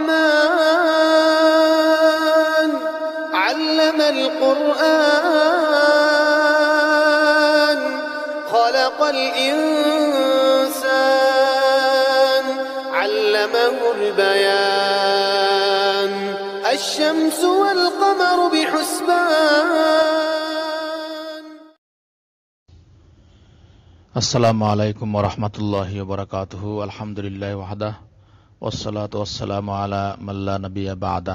الرحمن علم القرآن خلق الإنسان علمه البيان الشمس والقمر بحسبان السلام عليكم ورحمة الله وبركاته الحمد لله وحده ওসালাত ওসালাম আলা মাল্লা নবিয়া বা বাদা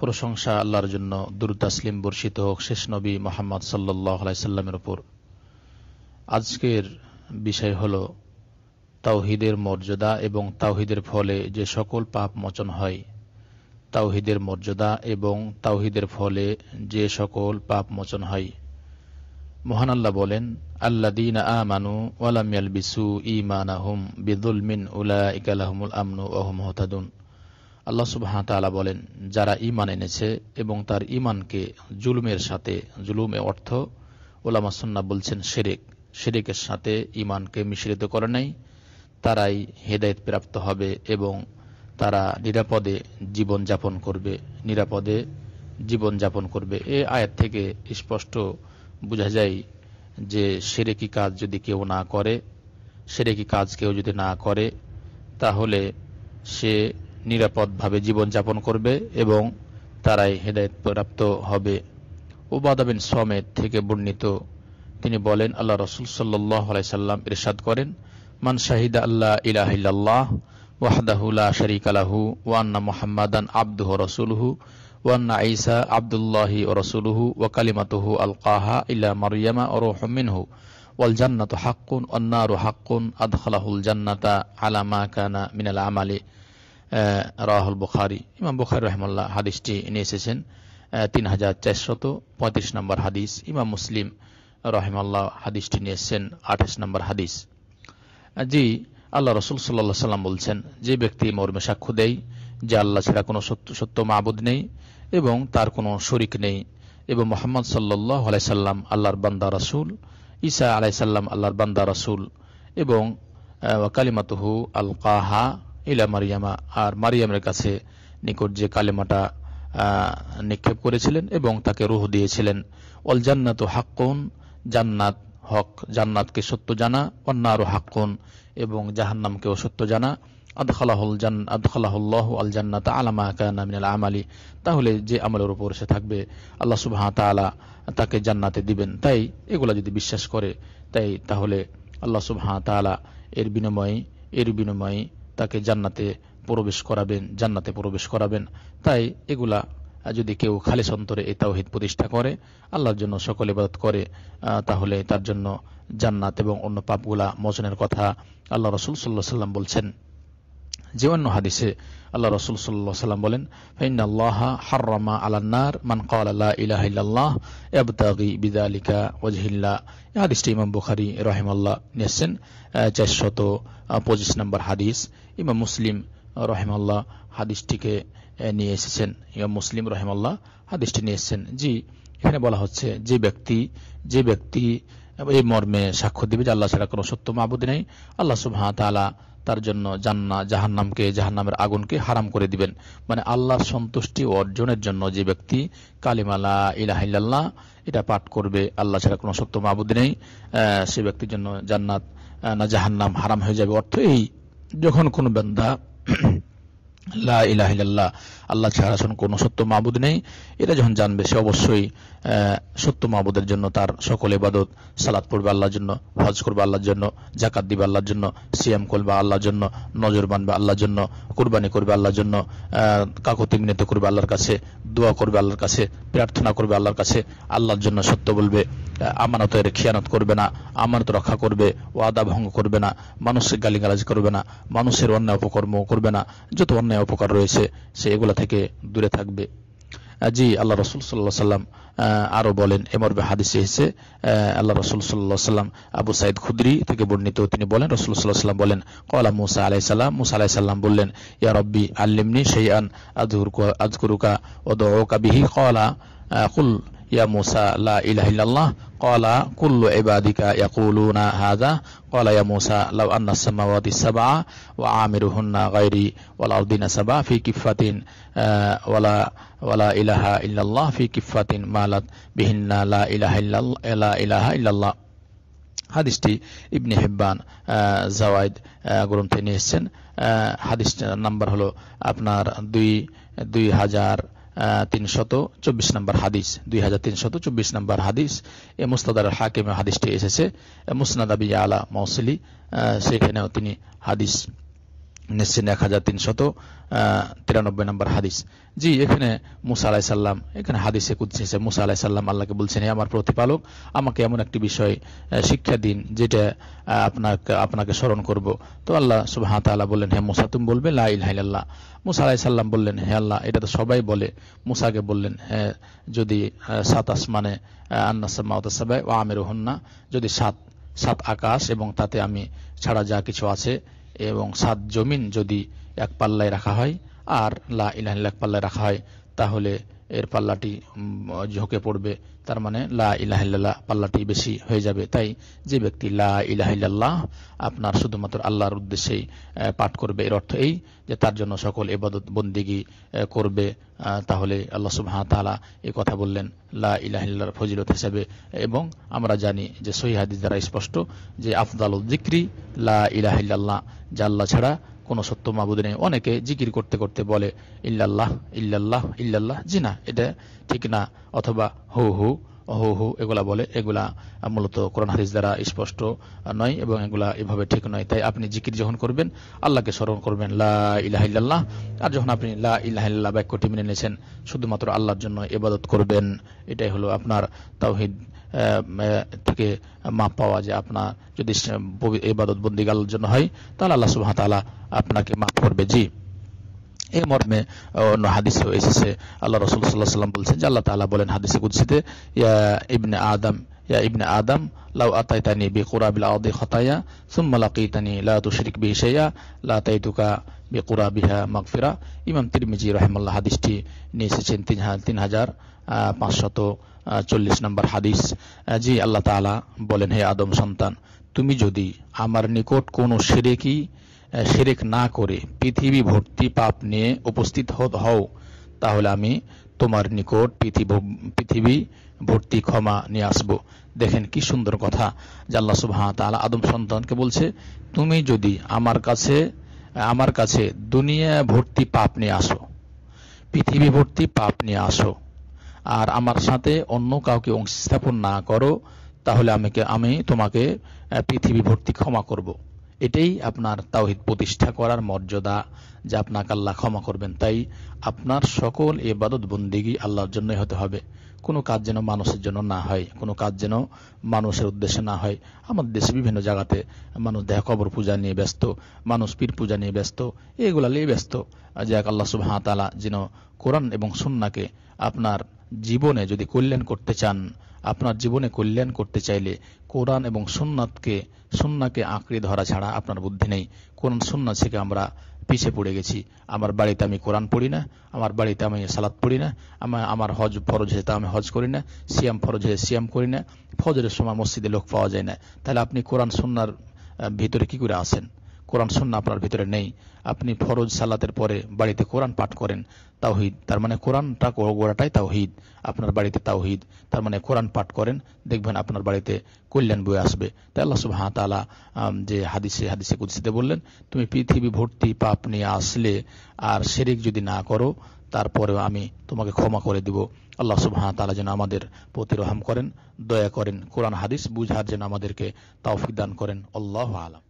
প্রশংসা আল্লাহর জন্য দুরু তাসলিম বর্ষিত হোক শেষ নবী মোহাম্মদ সাল্লাহ সাল্লামের ওপর আজকের বিষয় হল তাওহিদের মর্যাদা এবং তাওহিদের ফলে যে সকল পাপ মোচন হয় তাওহিদের মর্যাদা এবং তাওহিদের ফলে যে সকল পাপ মোচন হয় মহান আল্লাহ বলেন আল্লা দিন আমানু ওয়ালামিয়াল বিসু ইমান আহম বিদুল মিন উলা ইকালাহমুল আমনু ওহম হতাদুন আল্লাহ সুবাহ তালা বলেন যারা ইমান এনেছে এবং তার ইমানকে জুলুমের সাথে জুলুমে অর্থ ওলামা সন্না বলছেন শেরেক শেরেকের সাথে ইমানকে মিশ্রিত করে নাই তারাই হেদায়ত প্রাপ্ত হবে এবং তারা নিরাপদে জীবনযাপন করবে নিরাপদে জীবনযাপন করবে এ আয়াত থেকে স্পষ্ট বোঝা যায় যে সেরে কি কাজ যদি কেউ না করে সেরে কি কাজ কেউ যদি না করে তাহলে সে নিরাপদভাবে জীবনযাপন করবে এবং তারাই হেদায়ত প্রাপ্ত হবে ওবাদাবিন সমেত থেকে বর্ণিত তিনি বলেন আল্লাহ রসুল সাল্লাহ সাল্লাম ইরশাদ করেন মান শাহিদ আল্লাহ ইলাহিল্লাহ ওয়াহদাহুল্লা শরিক আলাহু ওয়ান্না মোহাম্মদান আব্দুহ রসুলহু ওয়ান্না ঈসা আবদুল্লাহি ও রসুলুহু ও কালিমাতুহু আলকাহা ইল্লা মারিয়ামা ও রহমিনহু ওয়াল জান্নাতু হাক্কুন অন্নারু হাক্কুন আদখালাহুল জান্নাতা আলামা কানা মিনাল আমালি রাহুল বুখারি ইমাম বুখারি রহমুল্লাহ হাদিসটি নিয়ে এসেছেন uh, তিন হাজার চারশত পঁয়ত্রিশ নম্বর হাদিস ইমাম মুসলিম রহমাল্লাহ হাদিসটি নিয়ে এসেছেন আঠাশ নম্বর হাদিস জি আল্লাহ রসুল সাল্লাহ সাল্লাম বলছেন যে ব্যক্তি মর্মে সাক্ষ্য দেয় যে আল্লাহ ছাড়া কোনো সত্য সত্য মাহবুদ নেই এবং তার কোনো শরিক নেই এবং মোহাম্মদ সাল্লাহ আলাইসাল্লাম আল্লাহর বান্দা রাসুল ঈসা আলাইসাল্লাম আল্লাহর বান্দা রাসুল এবং কালিমাতহু আল কাহা ইলা মারিয়ামা আর মারিয়ামের কাছে নিকট যে কালেমাটা নিক্ষেপ করেছিলেন এবং তাকে রুহ দিয়েছিলেন অল জান্নাত হাক্কুন জান্নাত হক জান্নাতকে সত্য জানা আরও হাক্কুন এবং জাহান্নামকেও সত্য জানা আল জান্নাত তাহলে যে আমলের উপর সে থাকবে আল্লাহ সুবাহ তাকে জান্নাতে দিবেন তাই এগুলা যদি বিশ্বাস করে তাই তাহলে আল্লাহ সুবাহ তালা এর বিনিময়ে এর বিনিময় তাকে জান্নাতে প্রবেশ করাবেন জান্নাতে প্রবেশ করাবেন তাই এগুলা যদি কেউ খালি সন্তরে এই তাওহিদ প্রতিষ্ঠা করে আল্লাহর জন্য সকলে বাদ করে তাহলে তার জন্য জান্নাত এবং অন্য পাপগুলা মোচনের কথা আল্লাহ রসুল সাল্লাহ সাল্লাম বলছেন যে অন্য হাদিসে আল্লাহ রসুল সাল্লাহ সাল্লাম বলেন ফাইন আল্লাহ হার্রমা আলান্নার মান কাল আল্লাহ ইলাহ ইল্লাহ এবতাগি বিদালিকা ওয়াজহিল্লা এ হাদিসটি ইমাম বুখারি রহেমাল্লাহ নিয়েছেন চারশত পঁচিশ নম্বর হাদিস ইমাম মুসলিম রহেমাল্লাহ হাদিসটিকে নিয়ে এসেছেন ইমাম মুসলিম রহেমাল্লাহ হাদিসটি নিয়ে এসেছেন জি এখানে বলা হচ্ছে যে ব্যক্তি যে ব্যক্তি এই মর্মে সাক্ষ্য দিবে যে আল্লাহ ছাড়া কোনো সত্য মাহবুদ নেই আল্লাহ সুবাহ তালা তার জন্য জান্না জাহান্নামকে জাহান্নামের আগুনকে হারাম করে দিবেন মানে আল্লাহর সন্তুষ্টি অর্জনের জন্য যে ব্যক্তি কালিমালা ইলাহিল্লাহ এটা পাঠ করবে আল্লাহ ছাড়া কোনো সত্য মাহবুদ নেই সে ব্যক্তির জন্য জান্নাত না জাহান্নাম হারাম হয়ে যাবে অর্থ এই যখন কোনো বান্দা আল্লাহ আল্লাহ ছাড়া আসুন কোনো সত্য মাহবুদ নেই এটা যখন জানবে সে অবশ্যই সত্য মাহবুদের জন্য তার সকল ইবাদত সালাদ পড়বে আল্লাহর জন্য হজ করবে আল্লাহর জন্য জাকাত দিবে আল্লাহর জন্য সিএম করবে আল্লাহর জন্য নজর বানবে আল্লাহর জন্য কুরবানি করবে আল্লাহর জন্য কাকতি মিনতি করবে আল্লাহর কাছে দোয়া করবে আল্লাহর কাছে প্রার্থনা করবে আল্লাহর কাছে আল্লাহর জন্য সত্য বলবে আমানতের খিয়ানত করবে না আমানত রক্ষা করবে ওয়াদা ভঙ্গ করবে না মানুষের গালিগালাজ করবে না মানুষের অন্যায় অপকর্ম করবে না যত অন্যায় অপকার রয়েছে সে এগুলা থেকে দূরে থাকবে জি আল্লাহ রসুল সাল্লাহ সাল্লাম আরও বলেন এমরবে হাদিসে এসে আল্লাহ রসুল সাল্লাহ সাল্লাম আবু সাইদ খুদ্রি থেকে বর্ণিত তিনি বলেন রসুল সাল্লাহ সাল্লাম বলেন কলা মুসা আলাই সাল্লাম মুসা আলাই সাল্লাম বললেন ইয়া রব্বি আল্লিমনি সেই আন আজকুরুকা ওদ ও কাবিহি কলা কুল يا موسى لا إله إلا الله قال كل عبادك يقولون هذا قال يا موسى لو أن السماوات السبع وعامرهن غيري والأرضين سبع في كفة آه، ولا ولا إله إلا الله في كفة مالت بهن لا إله إلا الله لا إله إلا الله হাদিসটি ابن حبان آه، زوايد آه، গ্রন্থে تنيسن এসছেন نمبر هلو أبنار دوي دوي দুই তিনশত চব্বিশ নম্বর হাদিস দুই হাজার তিনশত চব্বিশ নম্বর হাদিস এ মুস্তাদার হাকিমে হাদিসটি এসেছে মুসনাদ আবি আলা মৌসলি সেখানেও তিনি হাদিস নিশ্চিন এক হাজার তিনশত তিরানব্বই নম্বর হাদিস জি এখানে মুসা আলাই সাল্লাম এখানে হাদিসে কুদ্সেছে মুসা আলাই সাল্লাম আল্লাহকে বলছেন আমার প্রতিপালক আমাকে এমন একটি বিষয় শিক্ষা দিন যেটা আপনাকে আপনাকে স্মরণ করব তো আল্লাহ সুবাহ তাল্লাহ বললেন হ্যাঁ মুসা তুমি বলবে লা ইলাহিল্লাহ মুসা আলাই সাল্লাম বললেন হে আল্লাহ এটা তো সবাই বলে মুসাকে বললেন হ্যাঁ যদি সাত আসমানে আন্না সাম্মাউতা সাবাই ও আমের হন্না যদি সাত সাত আকাশ এবং তাতে আমি ছাড়া যা কিছু আছে এবং সাত জমিন যদি এক পাল্লায় রাখা হয় আর লা ইলাহ এক পাল্লায় রাখা হয় তাহলে এর পাল্লাটি ঝোঁকে পড়বে তার মানে লা ইলাহিল্লাহ পাল্লাটি বেশি হয়ে যাবে তাই যে ব্যক্তি লা ইলাহিল্লাহ আপনার শুধুমাত্র আল্লাহর উদ্দেশ্যেই পাঠ করবে এর অর্থ এই যে তার জন্য সকল এবাদত বন্দিগি করবে তাহলে আল্লাহ সুবাহ তালা এ কথা বললেন লা ইলাহিল্লার ফজিলত হিসাবে এবং আমরা জানি যে সহিহাদি দ্বারা স্পষ্ট যে আফদাল জিক্রি লা ইলাহিল্লাহ জাল্লা ছাড়া কোনো সত্য মাবুদ নেই অনেকে জিকির করতে করতে বলে ইল্লাল্লাহ ইল্লাল্লাহ ইল্লাল্লাহ জি না এটা ঠিক না অথবা হু হু হু হু এগুলা বলে এগুলা মূলত কোরআন হাদিস দ্বারা স্পষ্ট নয় এবং এগুলা এভাবে ঠিক নয় তাই আপনি জিকির যখন করবেন আল্লাহকে স্মরণ করবেন লা ইলাহিল্লাহ আর যখন আপনি লা ইলাহিল্লাহ বাক্যটি মেনে নিয়েছেন শুধুমাত্র আল্লাহর জন্য এবাদত করবেন এটাই হলো আপনার তাওহিদ থেকে মাপ পাওয়া যে আপনার যদি এবাদত বন্দিগালের জন্য হয় তাহলে আল্লাহ সুবাহ আপনাকে মাফ করবে জি এই মর্মে অন্য হাদিসে এসেছে আল্লাহ রসুল সাল্লাহ সাল্লাম বলছেন যে আল্লাহ তালা বলেন হাদিসে কুদ্সিতে ইয়া ইবনে আদম ইয়া ইবনে আদম লাউ আতাইতানি বি কুরাবিল আদি খতায়া সুম্মা লাকিতানি লা তুশরিক বি শাইয়া লা বে বি বিহা মাগফিরা ইমাম তিরমিজি রাহিমাল্লাহ হাদিসটি নিয়ে এসেছেন তিন হাজার পাঁচশত চল্লিশ নম্বর হাদিস জি আল্লাহ তাআলা বলেন হে আদম সন্তান তুমি যদি আমার নিকট কোনো শিরেকি শিরিক না করে পৃথিবী ভর্তি পাপ নিয়ে উপস্থিত হও তাহলে আমি তোমার নিকট পৃথিবী ভর্তি ক্ষমা নিয়ে আসবো দেখেন কি সুন্দর কথা জাল্লা আল্লাহ সুবাহ আদম সন্তানকে বলছে তুমি যদি আমার কাছে আমার কাছে দুনিয়া ভর্তি পাপ নিয়ে আসো পৃথিবী ভর্তি পাপ নিয়ে আসো আর আমার সাথে অন্য কাউকে অংশ স্থাপন না করো তাহলে আমাকে আমি তোমাকে পৃথিবী ভর্তি ক্ষমা করবো এটাই আপনার তাওহিদ প্রতিষ্ঠা করার মর্যাদা যে আপনাকে আল্লাহ ক্ষমা করবেন তাই আপনার সকল এবাদত বন্দিগি আল্লাহর জন্যই হতে হবে কোনো কাজ যেন মানুষের জন্য না হয় কোনো কাজ যেন মানুষের উদ্দেশ্যে না হয় আমাদের দেশে বিভিন্ন জায়গাতে মানুষ দেহ কবর পূজা নিয়ে ব্যস্ত মানুষ পীর পূজা নিয়ে ব্যস্ত এগুলা নিয়ে ব্যস্ত এক আল্লাহ সুবাহ তালা যেন কোরআন এবং সুন্নাকে আপনার জীবনে যদি কল্যাণ করতে চান আপনার জীবনে কল্যাণ করতে চাইলে কোরআন এবং সুন্নাতকে সুন্নাকে আঁকড়ে ধরা ছাড়া আপনার বুদ্ধি নেই কোরআন সুন্না থেকে আমরা পিছিয়ে পড়ে গেছি আমার বাড়িতে আমি কোরআন পড়ি না আমার বাড়িতে আমি সালাদ পড়ি না আমার আমার হজ ফরজ তা আমি হজ করি না সিয়াম ফরজ হয়ে সিয়াম করি না ফজরের সময় মসজিদে লোক পাওয়া যায় না তাহলে আপনি কোরআন সুন্নার ভিতরে কি করে আসেন কোরআন শূন্য আপনার ভিতরে নেই আপনি ফরজ সালাতের পরে বাড়িতে কোরআন পাঠ করেন তাওহিদ তার মানে কোরআনটা গোড়াটাই তাওহিদ আপনার বাড়িতে তাওহিদ তার মানে কোরআন পাঠ করেন দেখবেন আপনার বাড়িতে কল্যাণ বয়ে আসবে তাই আল্লাহ সুবাহ তালা যে হাদিসে হাদিসে কুদিসিতে বললেন তুমি পৃথিবী ভর্তি পাপ নিয়ে আসলে আর শেরিক যদি না করো তারপরেও আমি তোমাকে ক্ষমা করে দিব আল্লাহ সুবাহ তালা যেন আমাদের প্রতিরোহাম করেন দয়া করেন কোরআন হাদিস বুঝার যেন আমাদেরকে তাওফিক দান করেন আল্লাহ আলম